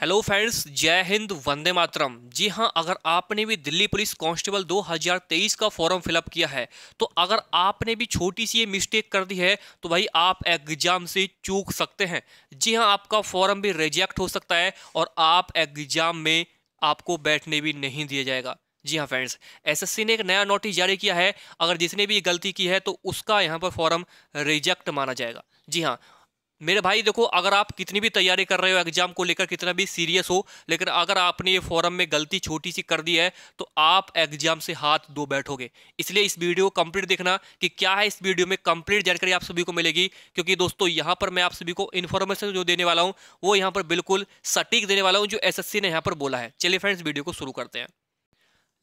hello friends जय हिंद वंदे मातरम जी हाँ अगर आपने भी दिल्ली पुलिस कांस्टेबल 2023 का फॉर्म फिलअप किया है तो अगर आपने भी छोटी सी ये मिस्टेक कर दी है तो भाई आप एग्जाम से चूक सकते हैं जी हाँ आपका फॉर्म भी रिजेक्ट हो सकता है और आप एग्जाम में आपको बैठने भी नहीं दिया जाएगा जी हाँ फ्रेंड्स एसएससी ने एक नया नोटिस जारी किया है अगर जिसने भी गलती की है तो उसका यहाँ पर फॉर्म रिजेक्ट माना जाएगा जी हाँ मेरे भाई देखो अगर आप कितनी भी तैयारी कर रहे हो एग्जाम को लेकर कितना भी सीरियस हो लेकिन अगर आपने ये फॉरम में गलती छोटी सी कर दी है तो आप एग्जाम से हाथ दो बैठोगे इसलिए इस वीडियो को कंप्लीट देखना कि क्या है इस वीडियो में कंप्लीट जानकारी आप सभी को मिलेगी क्योंकि दोस्तों यहाँ पर मैं आप सभी को इन्फॉर्मेशन जो देने वाला हूँ वो यहाँ पर बिल्कुल सटीक देने वाला हूँ जो एस ने यहाँ पर बोला है चलिए फ्रेंड्स वीडियो को शुरू करते हैं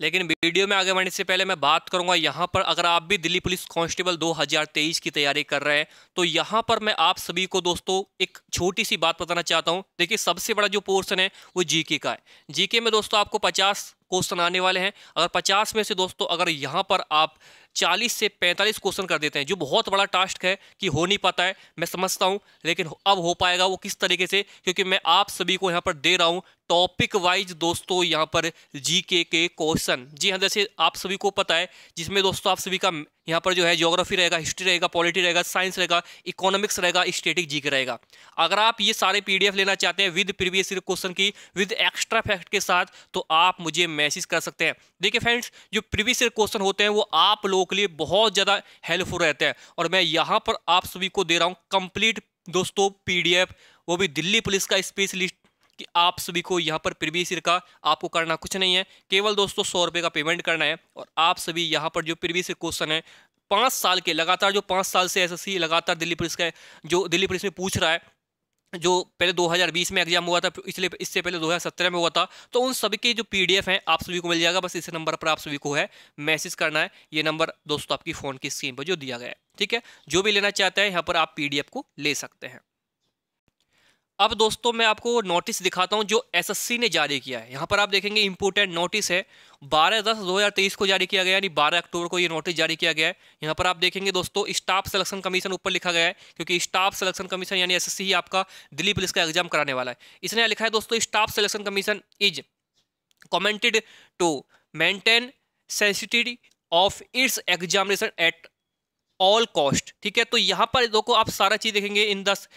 लेकिन वीडियो में आगे बढ़ने से पहले मैं बात करूंगा यहाँ पर अगर आप भी दिल्ली पुलिस कांस्टेबल 2023 की तैयारी कर रहे हैं तो यहाँ पर मैं आप सभी को दोस्तों एक छोटी सी बात बताना चाहता हूँ देखिए सबसे बड़ा जो पोर्सन है वो जीके का है जीके में दोस्तों आपको 50 क्वेश्चन आने वाले हैं अगर पचास में से दोस्तों अगर यहाँ पर आप चालीस से पैंतालीस क्वेश्चन कर देते हैं जो बहुत बड़ा टास्क है कि हो नहीं पाता है मैं समझता हूँ लेकिन अब हो पाएगा वो किस तरीके से क्योंकि मैं आप सभी को यहाँ पर दे रहा हूँ टॉपिक वाइज दोस्तों यहाँ पर जी के क्वेश्चन जी हाँ जैसे आप सभी को पता है जिसमें दोस्तों आप सभी का यहाँ पर जो है ज्योग्राफी रहेगा हिस्ट्री रहेगा पॉलिटी रहेगा साइंस रहेगा इकोनॉमिक्स रहेगा स्टेटिक जी रहेगा अगर आप ये सारे पी लेना चाहते हैं विद प्रीवियस क्वेश्चन की विद एक्स्ट्रा फैक्ट के साथ तो आप मुझे मैसेज कर सकते हैं देखिए फ्रेंड्स जो प्रीवियस क्वेश्चन होते हैं वो आप लोगों के लिए बहुत ज़्यादा हेल्पफुल रहते हैं और मैं यहाँ पर आप सभी को दे रहा हूँ कंप्लीट दोस्तों पीडीएफ वो भी दिल्ली पुलिस का स्पेशलिस्ट कि आप सभी को यहाँ पर प्रीवियस ईयर का आपको करना कुछ नहीं है केवल दोस्तों सौ रुपये का पेमेंट करना है और आप सभी यहाँ पर जो प्रीवियस ईयर क्वेश्चन है पाँच साल के लगातार जो पाँच साल से एसएससी लगातार दिल्ली पुलिस का जो दिल्ली पुलिस में पूछ रहा है जो पहले 2020 में एग्जाम हुआ था इसलिए इससे पहले 2017 में हुआ था तो उन सभी के जो पीडीएफ हैं आप सभी को मिल जाएगा बस इस नंबर पर आप सभी को है मैसेज करना है ये नंबर दोस्तों आपकी फ़ोन की स्क्रीन पर जो दिया गया है ठीक है जो भी लेना चाहते हैं यहाँ पर आप पी को ले सकते हैं अब दोस्तों मैं आपको नोटिस दिखाता हूँ जो एसएससी ने जारी किया है यहाँ पर आप देखेंगे इम्पोर्टेंट नोटिस है 12 दस 2023 को जारी किया गया यानी 12 अक्टूबर को ये नोटिस जारी किया गया है यहाँ पर आप देखेंगे दोस्तों स्टाफ सिलेक्शन कमीशन ऊपर लिखा गया है क्योंकि स्टाफ सिलेक्शन कमीशन यानी एस ही आपका दिल्ली पुलिस का एग्जाम कराने वाला है इसने लिखा है दोस्तों staff selection commission is committed to maintain sensitive of its examination at all cost ठीक है तो यहाँ पर देखो आप सारा चीज़ देखेंगे इन दस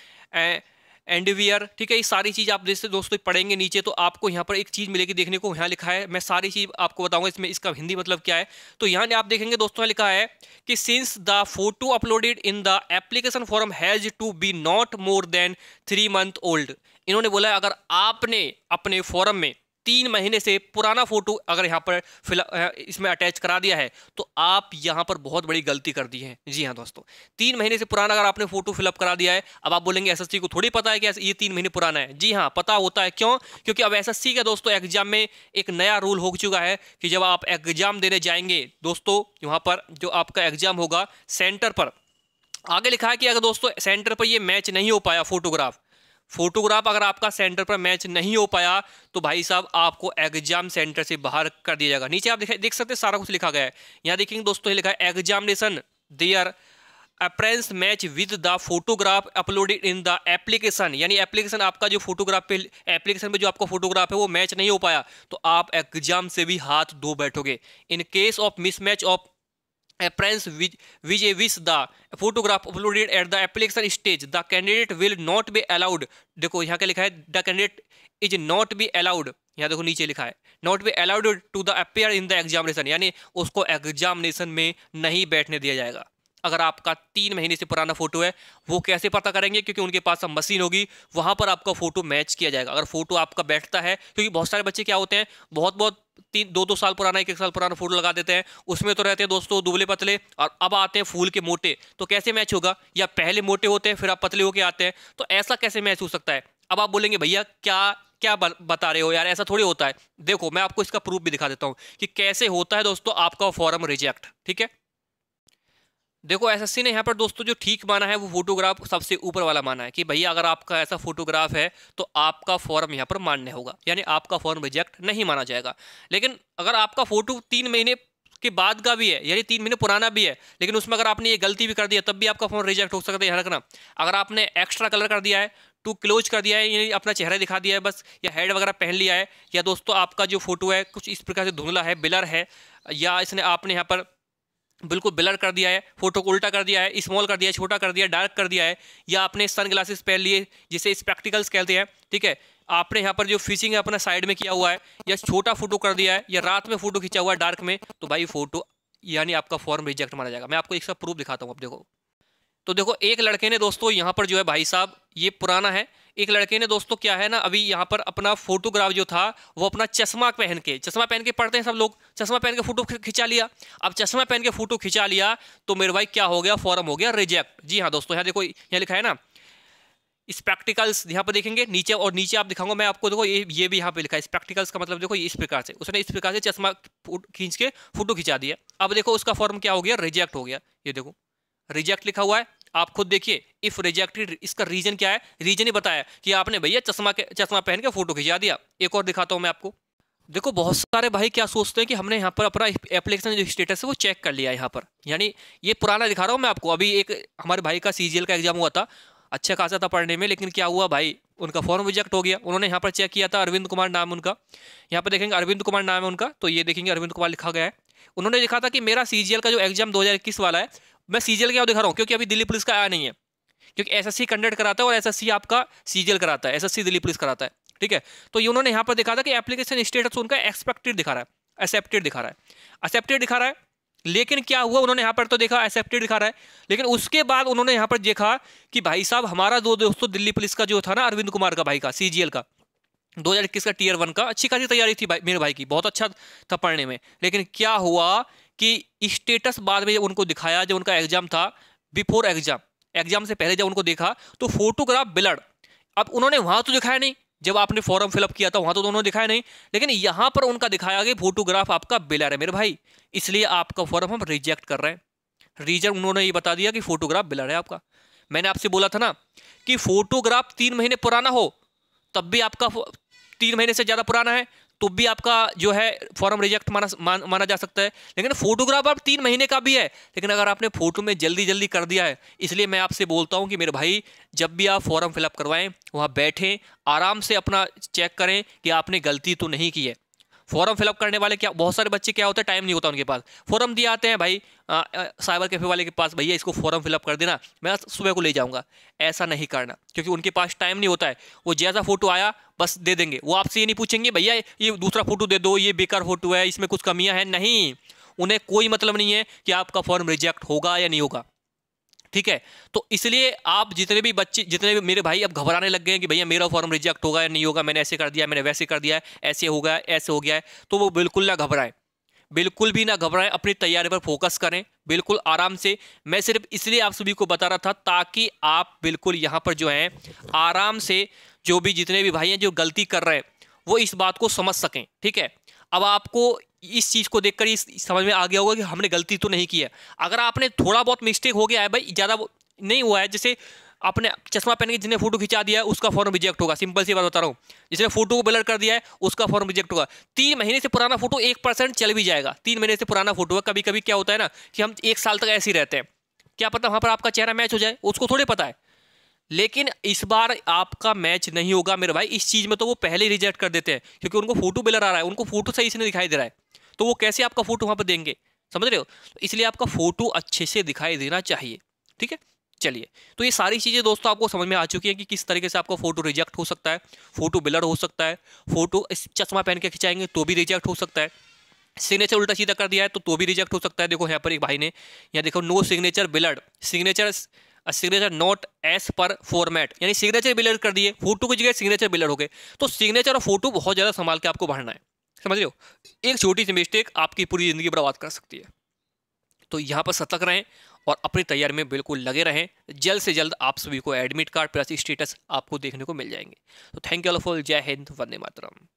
एंडवियर ठीक है ये सारी चीज़ आप जैसे दोस्तों पढ़ेंगे नीचे तो आपको यहाँ पर एक चीज़ मिलेगी देखने को यहाँ लिखा है मैं सारी चीज़ आपको बताऊँगा इसमें इसका हिंदी मतलब क्या है तो यहाँ आप देखेंगे दोस्तों लिखा है कि since the photo uploaded in the application form has to be not more than three month old इन्होंने बोला है अगर आपने अपने फॉरम में तीन महीने से पुराना फोटो अगर यहाँ पर फिल इसमें अटैच करा दिया है तो आप यहाँ पर बहुत बड़ी गलती कर दी है जी हाँ दोस्तों तीन महीने से पुराना अगर आपने फोटो फिलअप करा दिया है अब आप बोलेंगे एसएससी को थोड़ी पता है कि ये तीन महीने पुराना है जी हाँ पता होता है क्यों क्योंकि अब एस का दोस्तों एग्जाम में एक नया रूल हो चुका है कि जब आप एग्जाम देने जाएंगे दोस्तों यहाँ पर जो आपका एग्जाम होगा सेंटर पर आगे लिखा है कि अगर दोस्तों सेंटर पर ये मैच नहीं हो पाया फोटोग्राफ फोटोग्राफ अगर आपका सेंटर पर मैच नहीं हो पाया तो भाई साहब आपको एग्जाम सेंटर से बाहर कर दिया जाएगा नीचे आप देख, देख सकते हैं सारा कुछ लिखा गया है यहाँ देखेंगे दोस्तों लिखा है examination their appearance match with the photograph uploaded in the application यानी एप्लीकेशन आपका जो फोटोग्राफ पे एप्लीकेशन पे जो आपका फोटोग्राफ है वो मैच नहीं हो पाया तो आप एग्जाम से भी हाथ धो बैठोगे in case of mismatch of appearance vis a vis the photograph uploaded at the application stage the candidate will not be allowed देखो यहाँ क्या लिखा है the candidate is not be allowed यहाँ देखो नीचे लिखा है not be allowed to the appear in the examination यानी उसको एग्जामिनेशन में नहीं बैठने दिया जाएगा अगर आपका तीन महीने से पुराना फोटो है वो कैसे पता करेंगे क्योंकि उनके पास मशीन होगी वहाँ पर आपका फोटो मैच किया जाएगा अगर फोटो आपका बैठता है क्योंकि बहुत सारे बच्चे क्या होते हैं बहुत बहुत तीन दो दो साल पुराना एक एक साल पुराना फूल लगा देते हैं उसमें तो रहते हैं दोस्तों दुबले पतले और अब आते हैं फूल के मोटे तो कैसे मैच होगा या पहले मोटे होते हैं फिर आप पतले होके आते हैं तो ऐसा कैसे मैच हो सकता है अब आप बोलेंगे भैया क्या क्या बता रहे हो यार ऐसा थोड़ी होता है देखो मैं आपको इसका प्रूफ भी दिखा देता हूँ कि कैसे होता है दोस्तों आपका फॉर्म रिजेक्ट ठीक है देखो एसएससी ने यहाँ पर दोस्तों जो ठीक माना है वो फोटोग्राफ सबसे ऊपर वाला माना है कि भैया अगर आपका ऐसा फोटोग्राफ है तो आपका फॉर्म यहाँ पर मान्य होगा यानी आपका फॉर्म रिजेक्ट नहीं माना जाएगा लेकिन अगर आपका फोटो तीन महीने के बाद का भी है यानी तीन महीने पुराना भी है लेकिन उसमें अगर आपने ये गलती भी कर दी है तब भी आपका फॉर्म रिजेक्ट हो सकता है यहाँ रखना अगर आपने एक्स्ट्रा कलर कर दिया है टू तो क्लोज कर दिया है यानी अपना चेहरा दिखा दिया है बस या हेड वगैरह पहन लिया है या दोस्तों आपका जो फोटो है कुछ इस प्रकार से धुंधला है बिलर है या इसने आपने यहाँ पर बिल्कुल ब्लर कर दिया है फोटो को उल्टा कर दिया है स्मॉल कर दिया है छोटा कर दिया डार्क कर दिया है या आपने सन ग्लासेस पहन लिए जिसे स्पेक्टिकल्स कहते हैं ठीक है आपने यहाँ पर जो फिशिंग है अपना साइड में किया हुआ है या छोटा फोटो कर दिया है या रात में फोटो खींचा हुआ है डार्क में तो भाई फोटो यानी आपका फॉर्म रिजेक्ट माना जाएगा मैं आपको इसका प्रूफ दिखाता हूँ आप देखो तो देखो एक लड़के ने दोस्तों यहाँ पर जो है भाई साहब ये पुराना है एक लड़के ने दोस्तों क्या है ना अभी यहाँ पर अपना फोटोग्राफ जो था वो अपना चश्मा पहन के चश्मा पहन के पढ़ते हैं सब लोग चश्मा पहन के फोटो खिंचा लिया अब चश्मा पहन के फोटो खिंचा लिया तो मेरे भाई क्या हो गया फॉर्म हो गया रिजेक्ट जी हाँ दोस्तों यहाँ देखो यहाँ लिखा है ना स्पेक्टिकल्स यहाँ पर देखेंगे नीचे और नीचे आप दिखाऊंगा मैं आपको देखो ये ये भी यहाँ पे लिखा है स्पेक्टिकल्स का मतलब देखो ये इस प्रकार से उसने इस प्रकार से चश्मा खींच के फोटो खिंचा दिया अब देखो उसका फॉर्म क्या हो गया रिजेक्ट हो गया ये देखो रिजेक्ट लिखा हुआ है आप खुद देखिए इफ रिजेक्टेड इसका रीजन क्या है रीजन ही बताया कि आपने भैया चश्मा के चश्मा पहन के फोटो खिंचा दिया एक और दिखाता हूँ मैं आपको देखो बहुत सारे भाई क्या सोचते हैं कि हमने यहाँ पर अपना एप्लीकेशन जो स्टेटस है वो चेक कर लिया यहाँ पर यानी ये पुराना दिखा रहा हूँ मैं आपको अभी एक हमारे भाई का सी का एग्जाम हुआ था अच्छा खासा था पढ़ने में लेकिन क्या हुआ भाई उनका फॉर्म रिजेक्ट हो गया उन्होंने यहाँ पर चेक किया था अरविंद कुमार नाम उनका यहाँ पर देखेंगे अरविंद कुमार नाम है उनका तो ये देखेंगे अरविंद कुमार लिखा गया है उन्होंने लिखा था कि मेरा सी का जो एग्जाम दो वाला है मैं सीजीएल के दिखा रहा हूँ क्योंकि अभी दिल्ली पुलिस का आया नहीं है क्योंकि एसएससी कंडक्ट कराता है और एसएससी आपका सीजीएल कराता है एसएससी दिल्ली पुलिस कराता है ठीक है तो ये उन्होंने यहाँ पर दिखा था कि एप्लीकेशन स्टेटस उनका एक्सपेक्टेड दिखा रहा है एक्सेप्टेड दिखा रहा है एक्सेप्टेड दिखा रहा है लेकिन क्या हुआ उन्होंने यहाँ पर तो देखा एक्सेप्टेड दिखा रहा है लेकिन उसके बाद उन्होंने यहाँ पर देखा कि भाई साहब हमारा दो दोस्तों दिल्ली पुलिस का जो था ना अरविंद कुमार का भाई का सीजीएल का 2021 का टीयर वन का अच्छी खासी तैयारी थी भाई मेरे भाई की बहुत अच्छा था पढ़ने में लेकिन क्या हुआ कि स्टेटस बाद में जब उनको दिखाया जब उनका एग्जाम था बिफोर एग्जाम एग्जाम से पहले जब उनको देखा तो फोटोग्राफ बिलड़ अब उन्होंने वहां तो दिखाया नहीं जब आपने फॉर्म फिलअप किया था वहां तो दोनों दिखाया नहीं लेकिन यहां पर उनका दिखाया कि फोटोग्राफ आपका बिलर है मेरे भाई इसलिए आपका फॉर्म हम रिजेक्ट कर रहे हैं रीजन उन्होंने ये बता दिया कि फोटोग्राफ बिलर है आपका मैंने आपसे बोला था ना कि फोटोग्राफ तीन महीने पुराना हो तब भी आपका तीन महीने से ज़्यादा पुराना है तो भी आपका जो है फॉर्म रिजेक्ट माना मान, माना जा सकता है लेकिन फोटोग्राफ आप तीन महीने का भी है लेकिन अगर आपने फोटो में जल्दी जल्दी कर दिया है इसलिए मैं आपसे बोलता हूँ कि मेरे भाई जब भी आप फॉर्म फिलअप करवाएं वहाँ बैठें आराम से अपना चेक करें कि आपने गलती तो नहीं की है फॉर्म फिलअप करने वाले क्या बहुत सारे बच्चे क्या होते हैं टाइम नहीं होता उनके पास फॉर्म दिए आते हैं भाई आ, साइबर कैफे वाले के पास भैया इसको फॉर्म फिलअप कर देना मैं सुबह को ले जाऊँगा ऐसा नहीं करना क्योंकि उनके पास टाइम नहीं होता है वो जैसा फोटो आया बस दे देंगे वो आपसे ये नहीं पूछेंगे भैया ये दूसरा फोटो दे दो ये बेकार फोटो है इसमें कुछ कमियाँ हैं नहीं उन्हें कोई मतलब नहीं है कि आपका फॉर्म रिजेक्ट होगा या नहीं होगा ठीक है तो इसलिए आप जितने भी बच्चे जितने भी मेरे भाई अब घबराने लग गए कि भैया मेरा फॉर्म रिजेक्ट होगा या नहीं होगा मैंने ऐसे कर दिया मैंने वैसे कर दिया ऐसे हो गया ऐसे हो गया है तो वो बिल्कुल ना घबराएं बिल्कुल भी ना घबराएं अपनी तैयारी पर फोकस करें बिल्कुल आराम से मैं सिर्फ इसलिए आप सभी को बता रहा था ताकि आप बिल्कुल यहाँ पर जो हैं आराम से जो भी जितने भी भाई हैं जो गलती कर रहे हैं वो इस बात को समझ सकें ठीक है अब आपको इस चीज़ को देखकर ये समझ में आ गया होगा कि हमने गलती तो नहीं की है अगर आपने थोड़ा बहुत मिस्टेक हो गया है भाई ज़्यादा नहीं हुआ है जैसे आपने चश्मा पहन के जिसने फोटो खिंचा दिया है उसका फॉर्म रिजेक्ट होगा सिंपल सी बात बता रहा हूँ जिसने फोटो को ब्लर कर दिया है उसका फॉर्म रिजेक्ट होगा तीन महीने से पुराना फोटो एक परसेंट चल भी जाएगा तीन महीने से पुराना फोटो है कभी कभी क्या होता है ना कि हम एक साल तक ऐसे ही रहते हैं क्या पता वहाँ पर आपका चेहरा मैच हो जाए उसको थोड़े पता है लेकिन इस बार आपका मैच नहीं होगा मेरे भाई इस चीज़ में तो वो पहले ही रिजेक्ट कर देते हैं क्योंकि उनको फोटो ब्लर आ रहा है उनको फोटो सही से नहीं दिखाई दे रहा है तो वो कैसे आपका फोटो वहाँ पर देंगे समझ रहे हो तो इसलिए आपका फोटो अच्छे से दिखाई देना चाहिए ठीक है चलिए तो ये सारी चीज़ें दोस्तों आपको समझ में आ चुकी हैं कि किस तरीके से आपका फोटो रिजेक्ट हो सकता है फोटो ब्लर हो सकता है फोटो इस चश्मा पहन के खिंचाएंगे तो भी रिजेक्ट हो सकता है सिग्नेचर उल्टा सीधा कर दिया है तो तो भी रिजेक्ट हो सकता है देखो यहाँ पर एक भाई ने यहाँ देखो no signature blurred signature signature not as per format यानी सिग्नेचर बिलर कर दिए फोटो की जगह सिग्नेचर बिलर हो गए तो सिग्नेचर और फोटो बहुत ज़्यादा संभाल के आपको भरना है समझ रहे हो एक छोटी सी मिस्टेक आपकी पूरी ज़िंदगी बर्बाद कर सकती है तो यहाँ पर सतर्क रहें और अपनी तैयारी में बिल्कुल लगे रहें जल्द से जल्द आप सभी को एडमिट कार्ड प्लस स्टेटस आपको देखने को मिल जाएंगे तो थैंक यू ऑल फॉर जय हिंद वंदे मातरम